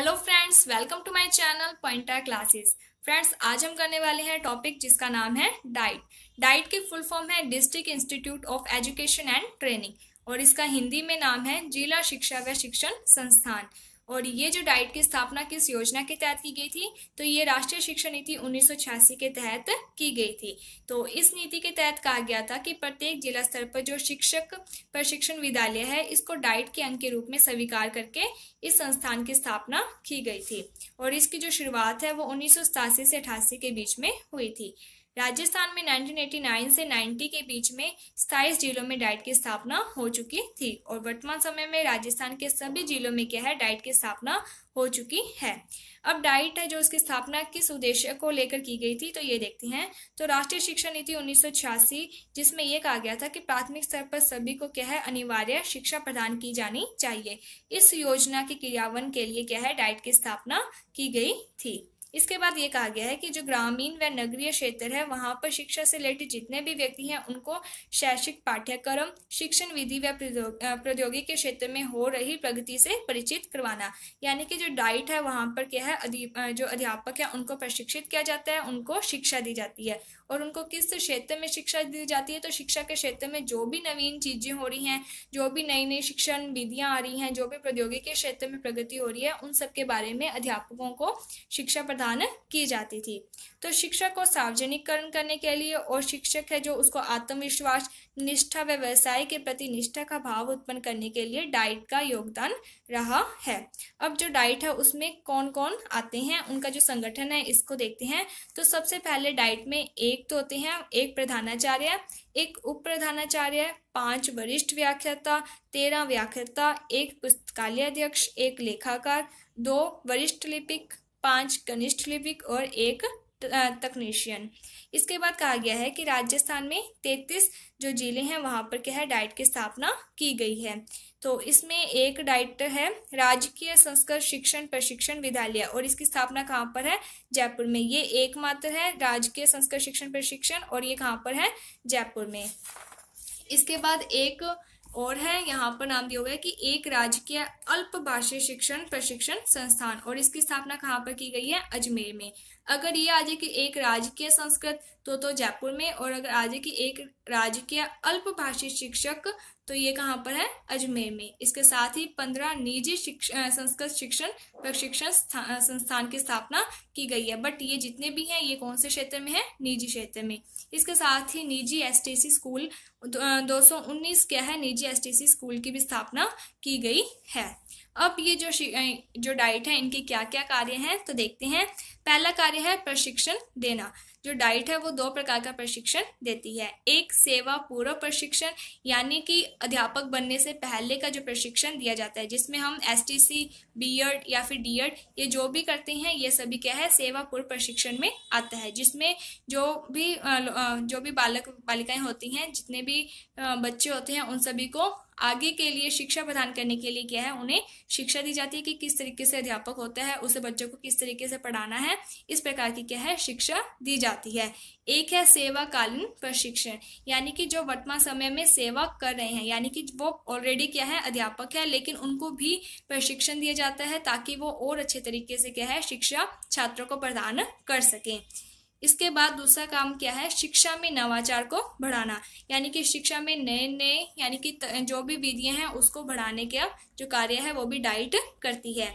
hello friends welcome to my channel पॉइंटा classes friends आज हम करने वाले हैं टॉपिक जिसका नाम है डाइट डाइट की फुल फॉर्म है district institute of education and training और इसका हिंदी में नाम है जिला शिक्षा व शिक्षण संस्थान और ये जो डाइट की स्थापना किस योजना के तहत की गई थी तो ये राष्ट्रीय शिक्षा नीति उन्नीस के तहत की गई थी तो इस नीति के तहत कहा गया था कि प्रत्येक जिला स्तर पर जो शिक्षक प्रशिक्षण विद्यालय है इसको डाइट के अंग के रूप में स्वीकार करके इस संस्थान की स्थापना की गई थी और इसकी जो शुरुआत है वो उन्नीस से अठासी के बीच में हुई थी राजस्थान में 1989 से 90 के बीच में सताईस जिलों में डाइट की स्थापना हो चुकी थी और वर्तमान समय में राजस्थान के सभी जिलों में क्या है डाइट की स्थापना हो चुकी है अब डाइट है जो उसकी स्थापना किस उद्देश्य को लेकर की गई थी तो ये देखते हैं तो राष्ट्रीय शिक्षा नीति उन्नीस जिसमें यह कहा गया था कि प्राथमिक स्तर पर सभी को क्या है अनिवार्य शिक्षा प्रदान की जानी चाहिए इस योजना के क्रियावन के लिए क्या है डाइट की स्थापना की गई थी इसके बाद ये कहा गया है कि जो ग्रामीण व नगरीय क्षेत्र है वहां पर शिक्षा से रिलेटेड जितने भी व्यक्ति हैं उनको शैक्षिक पाठ्यक्रम शिक्षण विधि व प्रौद्योगिकी के क्षेत्र में हो रही प्रगति से परिचित करवाना यानी कि जो डाइट है वहां पर क्या है जो अध्यापक है उनको प्रशिक्षित किया जाता है उनको शिक्षा दी जाती है और उनको किस क्षेत्र में शिक्षा दी जाती है तो शिक्षा के क्षेत्र में जो भी नवीन चीज़ें हो रही हैं जो भी नई नई शिक्षण विधियां आ रही हैं जो भी प्रौद्योगिकी के क्षेत्र में प्रगति हो रही है उन सब के बारे में अध्यापकों को शिक्षा प्रदान की जाती थी तो शिक्षक को सार्वजनिकरण करने के लिए और शिक्षक है जो उसको आत्मविश्वास निष्ठा व्यवसाय के प्रति निष्ठा का भाव उत्पन्न करने के लिए डाइट का योगदान रहा है अब जो डाइट है उसमें कौन कौन आते हैं उनका जो संगठन है इसको देखते हैं तो सबसे पहले डाइट में एक तो होते हैं एक प्रधानाचार्य एक उप प्रधानाचार्य पांच वरिष्ठ व्याख्याता तेरह व्याख्याता एक पुस्तकालय अध्यक्ष एक लेखाकार दो वरिष्ठ लिपिक पांच कनिष्ठ लिपिक और एक तकनीशियन इसके बाद कहा गया है कि राजस्थान में तैतीस जो जिले हैं वहां पर क्या है डाइट की स्थापना की गई है तो इसमें एक डाइट है राजकीय संस्कृत शिक्षण प्रशिक्षण विद्यालय और इसकी स्थापना कहाँ पर है जयपुर में ये एकमात्र है राजकीय संस्कृत शिक्षण प्रशिक्षण और ये कहाँ पर है जयपुर में इसके बाद एक और है यहाँ पर नाम दिया हुआ है कि एक राजकीय अल्पभाषी शिक्षण प्रशिक्षण संस्थान और इसकी स्थापना कहाँ पर की गई है अजमेर में अगर ये आ जाए कि एक राजकीय संस्कृत तो तो जयपुर में और अगर आ जाए कि एक राजकीय अल्पभाषी शिक्षक तो ये कहाँ पर है अजमेर में इसके साथ ही पंद्रह निजी संस्कृत शिक्षण प्रशिक्षण संस्थान की स्थापना की गई है बट ये जितने भी हैं ये कौन से क्षेत्र में है निजी क्षेत्र में इसके साथ ही निजी एसटीसी स्कूल दो सौ उन्नीस क्या है निजी एसटीसी स्कूल की भी स्थापना की गई है अब ये जो जो डाइट है इनके क्या क्या कार्य हैं तो देखते हैं पहला कार्य है प्रशिक्षण देना जो डाइट है वो दो प्रकार का प्रशिक्षण देती है एक सेवा पूर्व प्रशिक्षण यानी कि अध्यापक बनने से पहले का जो प्रशिक्षण दिया जाता है जिसमें हम S T C B Ed या फिर डी एड ये जो भी करते हैं ये सभी क्या है सेवा पूर्व प्रशिक्षण में आता है जिसमें जो भी जो भी बालक बालिकाएं होती हैं जितने भी बच्चे होते हैं उन सभी को आगे के लिए शिक्षा प्रदान करने के लिए क्या है उन्हें शिक्षा दी जाती है कि किस तरीके से अध्यापक होता है उसे बच्चों को किस तरीके से पढ़ाना है इस प्रकार की क्या है शिक्षा दी जाती है एक है सेवाकालीन प्रशिक्षण यानी कि जो वर्तमान समय में सेवा कर रहे हैं यानी कि वो ऑलरेडी क्या है अध्यापक है लेकिन उनको भी प्रशिक्षण दिया जाता है ताकि वो और अच्छे तरीके से क्या है शिक्षा छात्रों को प्रदान कर सकें इसके बाद दूसरा काम क्या है शिक्षा में नवाचार को बढ़ाना यानी कि शिक्षा में नए नए यानी कि जो भी विधियाँ हैं उसको बढ़ाने का जो कार्य है वो भी डाइट करती है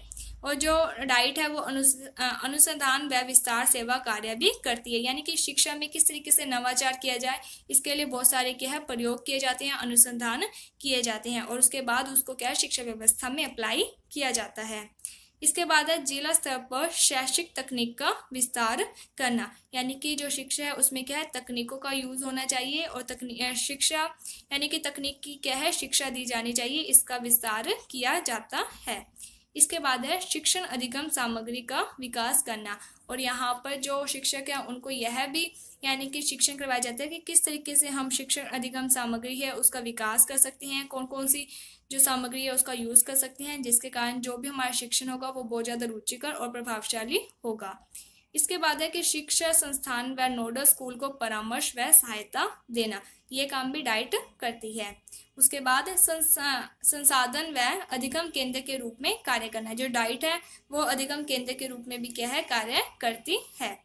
और जो डाइट है वो अनुसंधान व विस्तार सेवा कार्य भी करती है यानी कि शिक्षा में किस तरीके से नवाचार किया जाए इसके लिए बहुत सारे क्या है प्रयोग किए जाते हैं अनुसंधान किए जाते हैं और उसके बाद उसको क्या है शिक्षा व्यवस्था में अप्लाई किया जाता है इसके बाद है जिला स्तर पर शैक्षिक तकनीक का विस्तार करना यानी कि जो शिक्षा है उसमें क्या है तकनीकों का यूज़ होना चाहिए और तकनी शिक्षा यानी कि तकनीक की क्या है शिक्षा दी जानी चाहिए इसका विस्तार किया जाता है इसके बाद है शिक्षण अधिगम सामग्री का विकास करना और यहाँ पर जो शिक्षक हैं उनको यह भी यानी कि शिक्षण करवाया जाता है कि किस तरीके से हम शिक्षण अधिगम सामग्री है उसका विकास कर सकते हैं कौन कौन सी जो सामग्री है उसका यूज़ कर सकते हैं जिसके कारण जो भी हमारा शिक्षण होगा वो बहुत ज़्यादा रुचिकर और प्रभावशाली होगा इसके बाद है कि शिक्षा संस्थान व नोडल स्कूल को परामर्श व सहायता देना ये काम भी डाइट करती है उसके बाद संसा, संसाधन व अधिगम केंद्र के रूप में कार्य करना जो डाइट है वो अधिगम केंद्र के रूप में भी क्या है कार्य करती है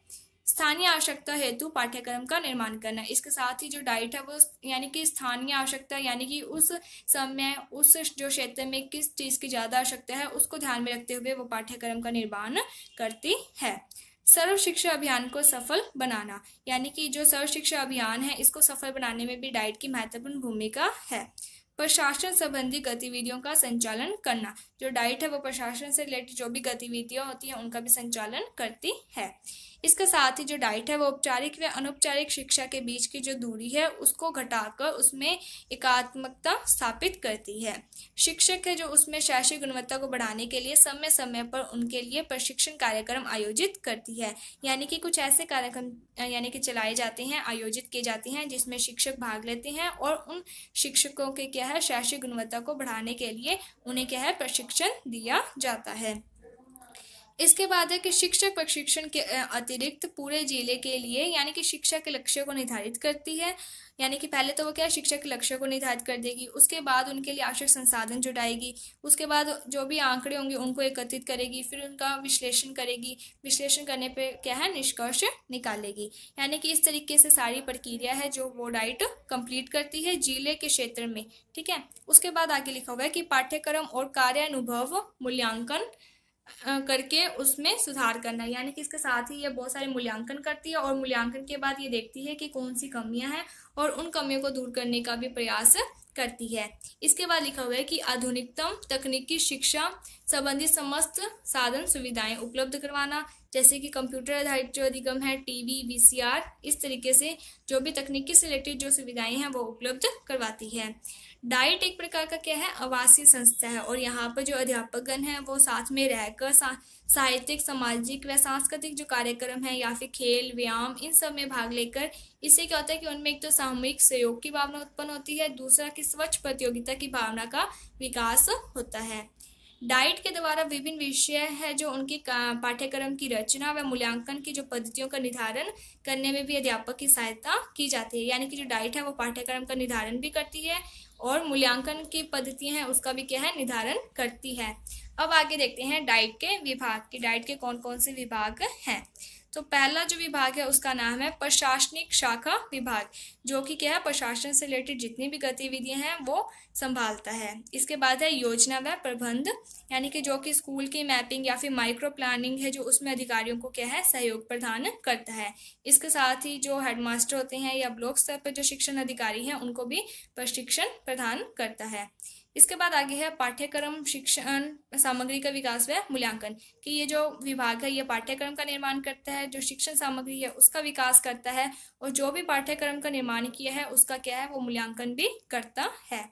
स्थानीय आवश्यकता हेतु पाठ्यक्रम का निर्माण करना इसके साथ ही जो डाइट है वो यानी कि स्थानीय आवश्यकता यानी कि उस समय उस जो क्षेत्र में किस चीज़ की ज़्यादा आवश्यकता है उसको ध्यान में रखते हुए वो पाठ्यक्रम का निर्माण करती है सर्व शिक्षा अभियान को सफल बनाना यानी कि जो सर्व शिक्षा अभियान है इसको सफल बनाने में भी डाइट की महत्वपूर्ण भूमिका है प्रशासन संबंधी गतिविधियों का संचालन करना जो डाइट है वो प्रशासन से रिलेटेड जो भी गतिविधियां होती हैं उनका भी संचालन करती है इसके साथ ही जो डाइट है वो औपचारिक व अनौपचारिक शिक्षा के बीच की जो दूरी है उसको घटाकर उसमें एकात्मकता स्थापित करती है शिक्षक है जो उसमें शैक्षिक गुणवत्ता को बढ़ाने के लिए समय समय पर उनके लिए प्रशिक्षण कार्यक्रम आयोजित करती है यानी कि कुछ ऐसे कार्यक्रम यानी कि चलाए जाते हैं आयोजित किए जाते हैं जिसमें शिक्षक भाग लेते हैं और उन शिक्षकों के क्या है शैक्षिक गुणवत्ता को बढ़ाने के लिए उन्हें क्या है प्रशिक्षण दिया जाता है इसके बाद है कि शिक्षक प्रशिक्षण के अतिरिक्त पूरे जिले के लिए यानी कि शिक्षा के लक्ष्य को निर्धारित करती है यानी कि पहले तो वो क्या शिक्षा के लक्ष्य को निर्धारित कर देगी उसके बाद उनके लिए आवश्यक संसाधन जुटाएगी उसके बाद जो भी आंकड़े होंगे उनको एकत्रित करेगी फिर उनका विश्लेषण करेगी विश्लेषण करने पर क्या है निष्कर्ष निकालेगी यानी कि इस तरीके से सारी प्रक्रिया है जो वो डाइट कंप्लीट करती है जिले के क्षेत्र में ठीक है उसके बाद आगे लिखा हुआ है कि पाठ्यक्रम और कार्य अनुभव मूल्यांकन करके उसमें सुधार करना यानी कि इसके साथ ही ये बहुत सारे मूल्यांकन करती है और मूल्यांकन के बाद ये देखती है कि कौन सी कमियां हैं और उन कमियों को दूर करने का भी प्रयास करती है इसके बाद लिखा हुआ है कि आधुनिकतम तकनीकी शिक्षा संबंधी समस्त साधन सुविधाएं उपलब्ध करवाना जैसे कि कंप्यूटर आधारित जो अधिगम है टीवी वीसीआर इस तरीके से जो भी तकनीकी से रिलेटेड जो सुविधाएं हैं वो उपलब्ध करवाती है डाइट एक प्रकार का क्या है आवासीय संस्था है और यहाँ पर जो अध्यापकगण हैं वो साथ में रहकर साहित्यिक सामाजिक व सांस्कृतिक जो कार्यक्रम है या फिर खेल व्यायाम इन सब में भाग लेकर इससे क्या होता है कि उनमें एक तो सामूहिक सहयोग की भावना उत्पन्न होती है दूसरा कि स्वच्छ प्रतियोगिता की भावना का विकास होता है डाइट के द्वारा विभिन्न विषय है जो उनके पाठ्यक्रम की रचना व मूल्यांकन की जो पद्धतियों का निर्धारण करने में भी अध्यापक की सहायता की जाती है यानी कि जो डाइट है वो पाठ्यक्रम का निर्धारण भी करती है और मूल्यांकन की पद्धतियाँ हैं उसका भी क्या है निर्धारण करती है अब आगे देखते हैं डाइट के विभाग की डाइट के कौन कौन से विभाग हैं तो पहला जो विभाग है उसका नाम है प्रशासनिक शाखा विभाग जो कि क्या है प्रशासन से रिलेटेड जितनी भी गतिविधियां हैं वो संभालता है इसके बाद है योजना व प्रबंध यानी कि जो कि स्कूल की मैपिंग या फिर माइक्रो प्लानिंग है जो उसमें अधिकारियों को क्या है सहयोग प्रदान करता है इसके साथ ही जो हेडमास्टर होते हैं या ब्लॉक स्तर पर जो शिक्षण अधिकारी हैं उनको भी प्रशिक्षण प्रदान करता है इसके बाद आगे है पाठ्यक्रम शिक्षण सामग्री का विकास व मूल्यांकन कि ये जो विभाग है ये पाठ्यक्रम का निर्माण करता है जो शिक्षण सामग्री है उसका विकास करता है और जो भी पाठ्यक्रम का निर्माण किया है उसका क्या है वो मूल्यांकन भी करता है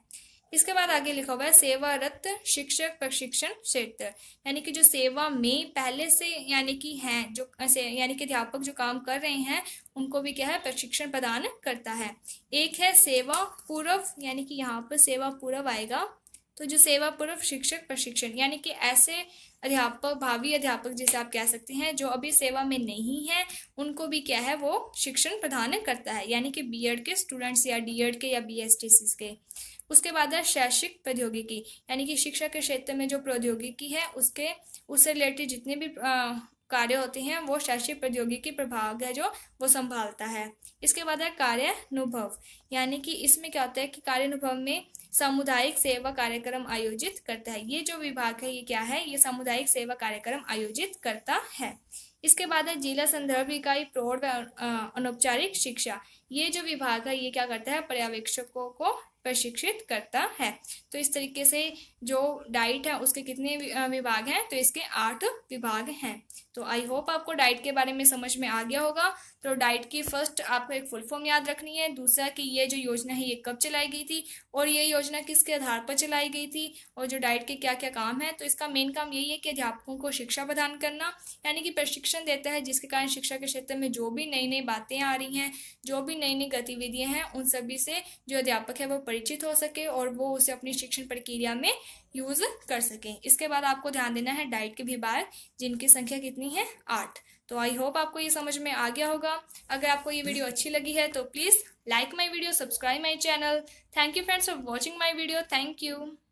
इसके बाद आगे लिखा हुआ है सेवारत शिक्षक प्रशिक्षण क्षेत्र यानी कि जो सेवा में पहले से यानी कि हैं जो यानी कि अध्यापक जो काम कर रहे हैं उनको भी क्या है प्रशिक्षण प्रदान करता है एक है सेवा पूर्व यानी कि यहाँ पर सेवा पूर्व आएगा तो जो सेवा पूर्व शिक्षक प्रशिक्षण यानी कि ऐसे अध्यापक भावी अध्यापक जिसे आप कह सकते हैं जो अभी सेवा में नहीं है उनको भी क्या है वो शिक्षण प्रदान करता है यानी कि बीएड के स्टूडेंट्स या डीएड के या बी के उसके बाद है शैक्षिक प्रौद्योगिकी यानी कि शिक्षा के क्षेत्र में जो प्रौद्योगिकी है उसके उससे रिलेटेड जितने भी कार्य होते हैं वो शैक्षिक प्रौद्योगिकी प्रभाग है जो वो संभालता है इसके बाद है अनुभव यानी कि इसमें क्या होता है कि अनुभव में सामुदायिक सेवा कार्यक्रम आयोजित करता है ये जो विभाग है ये क्या है ये सामुदायिक सेवा कार्यक्रम आयोजित करता है इसके बाद है जिला संदर्भ इकाई प्रौढ़ व अनौपचारिक शिक्षा ये जो विभाग है ये क्या करता है पर्यवेक्षकों को प्रशिक्षित करता है तो इस तरीके से जो डाइट है उसके कितने विभाग हैं तो इसके आठ विभाग हैं तो आई होप आपको डाइट के बारे में समझ में आ गया होगा तो डाइट की फर्स्ट आपको एक फुल फॉर्म याद रखनी है दूसरा कि ये जो योजना है ये कब चलाई गई थी और ये योजना किसके आधार पर चलाई गई थी और जो डाइट के क्या क्या काम है तो इसका मेन काम यही है कि अध्यापकों को शिक्षा प्रदान करना यानी कि प्रशिक्षण देता है जिसके कारण शिक्षा के क्षेत्र में जो भी नई नई बातें आ रही हैं जो भी नई नई गतिविधियाँ हैं उन सभी से जो अध्यापक है वो परिचित हो सके और वो उसे अपनी शिक्षण प्रक्रिया में यूज कर सकें इसके बाद आपको ध्यान देना है डाइट के भी बार जिनकी संख्या कितनी है आठ तो आई होप आपको ये समझ में आ गया होगा अगर आपको ये वीडियो अच्छी लगी है तो please like my video subscribe my channel thank you friends for watching my video thank you